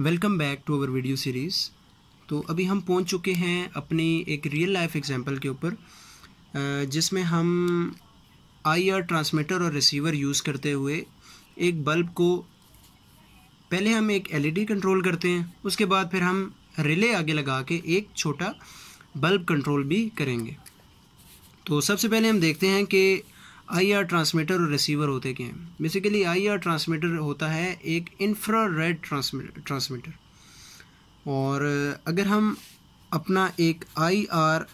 welcome back to our video series तो अभी हम पहुंच चुके हैं अपनी एक रियल लाइफ एग्जांपल के ऊपर जिसमें हम आई आर ट्रांसमीटर और रिसीवर यूज़ करते हुए एक बल्ब को पहले हम एक एलईडी कंट्रोल e करते हैं उसके बाद फिर हम रिले आगे लगा के एक छोटा बल्ब कंट्रोल भी करेंगे तो सबसे पहले हम देखते हैं कि आईआर ट्रांसमीटर और रिसीवर होते क्या हैं बेसिकली आईआर ट्रांसमीटर होता है एक इंफ्रा रेड ट्रांसमीटर और अगर हम अपना एक आईआर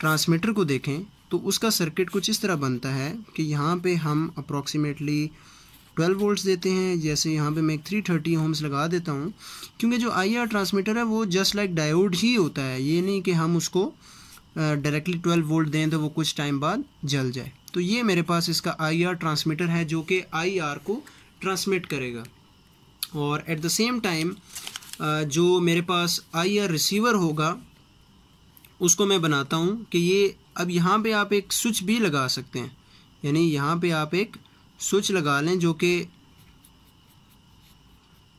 ट्रांसमीटर को देखें तो उसका सर्किट कुछ इस तरह बनता है कि यहाँ पे हम अप्रॉक्सीमेटली 12 वोल्ट्स देते हैं जैसे यहाँ पे मैं एक 330 थर्टी होम्स लगा देता हूँ क्योंकि जो आईआर ट्रांसमीटर है वो जस्ट लाइक डायोड ही होता है ये नहीं कि हम उसको डायरेक्टली ट्वेल्व वोल्ट दें तो वो कुछ टाइम बाद जल जाए तो ये मेरे पास इसका आई आर ट्रांसमीटर है जो कि आई आर को ट्रांसमिट करेगा और एट द सेम टाइम जो मेरे पास आई आर रिसीवर होगा उसको मैं बनाता हूँ कि ये अब यहाँ पे आप एक स्विच भी लगा सकते हैं यानी यहाँ पे आप एक स्विच लगा लें जो कि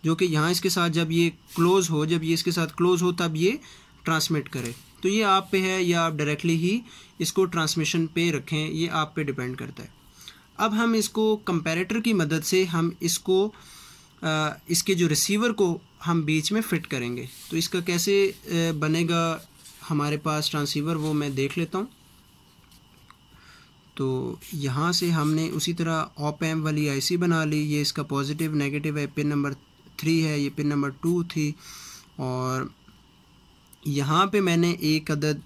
जो कि यहाँ इसके साथ जब ये क्लोज़ हो जब ये इसके साथ क्लोज़ हो तब ये ट्रांसमिट करें तो ये आप पे है या आप डायरेक्टली ही इसको ट्रांसमिशन पे रखें ये आप पे डिपेंड करता है अब हम इसको कंपेरेटर की मदद से हम इसको आ, इसके जो रिसीवर को हम बीच में फिट करेंगे तो इसका कैसे बनेगा हमारे पास ट्रांसीवर वो मैं देख लेता हूँ तो यहाँ से हमने उसी तरह ऑप एम वाली आईसी बना ली ये इसका पॉजिटिव नेगेटिव है पिन नंबर थ्री है ये पिन नंबर टू थी और यहाँ पे मैंने एक अदद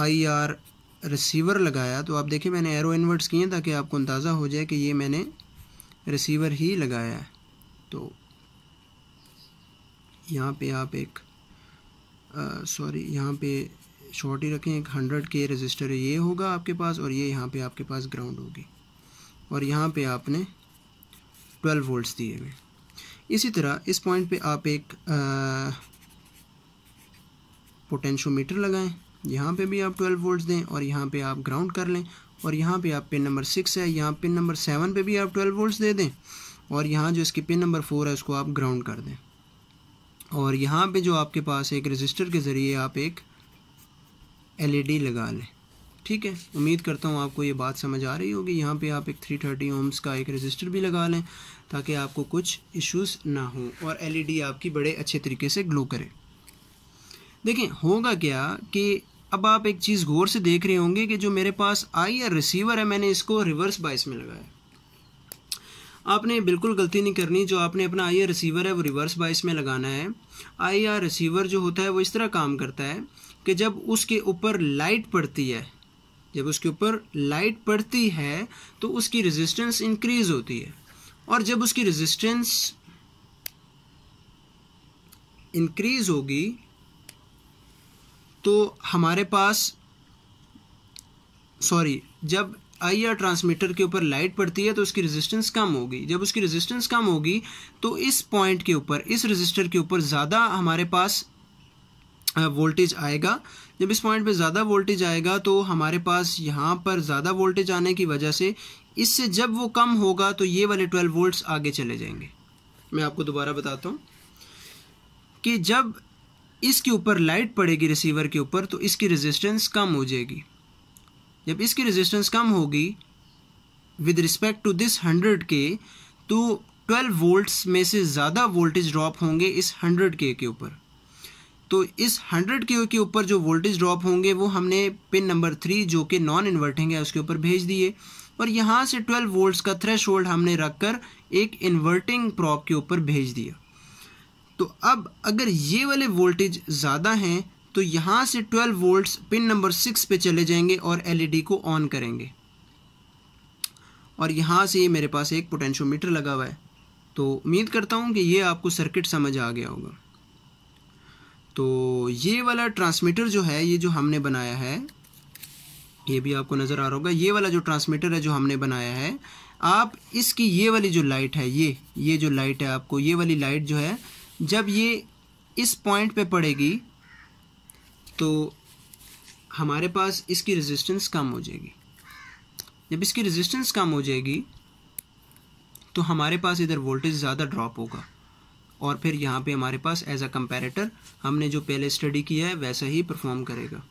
आई आर रिसीवर लगाया तो आप देखें मैंने एरो इन्वर्ट्स किए ताकि आपको अंदाज़ा हो जाए कि ये मैंने रिसीवर ही लगाया है तो यहाँ पे आप एक सॉरी यहाँ पे शॉर्ट ही रखें एक हंड्रेड के रजिस्टर ये होगा आपके पास और ये यहाँ पे आपके पास ग्राउंड होगी और यहाँ पे आपने ट्वेल्व वोल्ट्स दिए हुए इसी तरह इस पॉइंट पे आप एक पोटेंशियोमीटर लगाएं यहाँ पे भी आप 12 वोल्ट दें और यहाँ पे आप ग्राउंड कर लें और यहाँ पे आप पिन नंबर सिक्स है यहाँ पिन नंबर सेवन पे भी आप 12 वोल्ट दे दें और यहाँ जो इसकी पिन नंबर फोर है उसको आप ग्राउंड कर दें और यहाँ पे जो आपके पास एक रजिस्टर के ज़रिए आप एक एलईडी e लगा लें ठीक है उम्मीद करता हूँ आपको ये बात समझ आ रही होगी यहाँ पे आप एक 330 थर्टी ओम्स का एक रजिस्टर भी लगा लें ताकि आपको कुछ इश्यूज ना हो और एलईडी e आपकी बड़े अच्छे तरीके से ग्लो करे देखें होगा क्या कि अब आप एक चीज़ गौर से देख रहे होंगे कि जो मेरे पास आई या रिसीवर है मैंने इसको रिवर्स बाइस में लगाया आपने बिल्कुल गलती नहीं करनी जो आपने अपना आई आर रिसीवर है वो रिवर्स बाइस में लगाना है आई आर रिसीवर जो होता है वो इस तरह काम करता है कि जब उसके ऊपर लाइट पड़ती है जब उसके ऊपर लाइट पड़ती है तो उसकी रेजिस्टेंस इंक्रीज होती है और जब उसकी रेजिस्टेंस इंक्रीज होगी तो हमारे पास सॉरी जब आई आर ट्रांसमीटर के ऊपर लाइट पड़ती है तो उसकी रेजिस्टेंस कम होगी जब उसकी रेजिस्टेंस कम होगी तो इस पॉइंट के ऊपर इस रेजिस्टर के ऊपर ज़्यादा हमारे पास वोल्टेज आएगा जब इस पॉइंट पे ज़्यादा वोल्टेज आएगा तो हमारे पास यहाँ पर ज़्यादा वोल्टेज आने की वजह से इससे जब वो कम होगा तो ये वाले ट्वेल्व वोल्ट्स आगे चले जाएंगे मैं आपको दोबारा बताता हूँ कि जब इसके ऊपर लाइट पड़ेगी रिसीवर के ऊपर तो इसकी रेजिस्टेंस कम हो जाएगी जब इसकी रेजिस्टेंस कम होगी with respect to this hundred K तो ट्वेल्व वोल्ट्स में से ज़्यादा वोल्टेज ड्रॉप होंगे इस हंड्रेड के ऊपर तो इस 100 के के ऊपर जो वोल्टेज ड्रॉप होंगे वो हमने पिन नंबर थ्री जो कि नॉन इन्वर्टिंग है उसके ऊपर भेज दिए और यहाँ से 12 वोल्ट्स का थ्रेश हमने रख कर एक इन्वर्टिंग प्रॉप के ऊपर भेज दिया तो अब अगर ये वाले वोल्टेज ज़्यादा हैं तो यहाँ से 12 वोल्ट्स पिन नंबर सिक्स पे चले जाएंगे और एलईडी e को ऑन करेंगे और यहाँ से ये मेरे पास एक पोटेंशियोमीटर लगा हुआ है तो उम्मीद करता हूँ कि ये आपको सर्किट समझ आ गया होगा तो ये वाला ट्रांसमीटर जो है ये जो हमने बनाया है ये भी आपको नज़र आ रहा होगा ये वाला जो ट्रांसमीटर है जो हमने बनाया है आप इसकी ये वाली जो लाइट है ये ये जो लाइट है आपको ये वाली लाइट जो है जब ये इस पॉइंट पे पड़ेगी तो हमारे पास इसकी रेजिस्टेंस कम हो जाएगी जब इसकी रेजिस्टेंस कम हो जाएगी तो हमारे पास इधर वोल्टेज ज़्यादा ड्रॉप होगा और फिर यहाँ पे हमारे पास एज अ कंपेरेटर हमने जो पहले स्टडी किया है वैसा ही परफॉर्म करेगा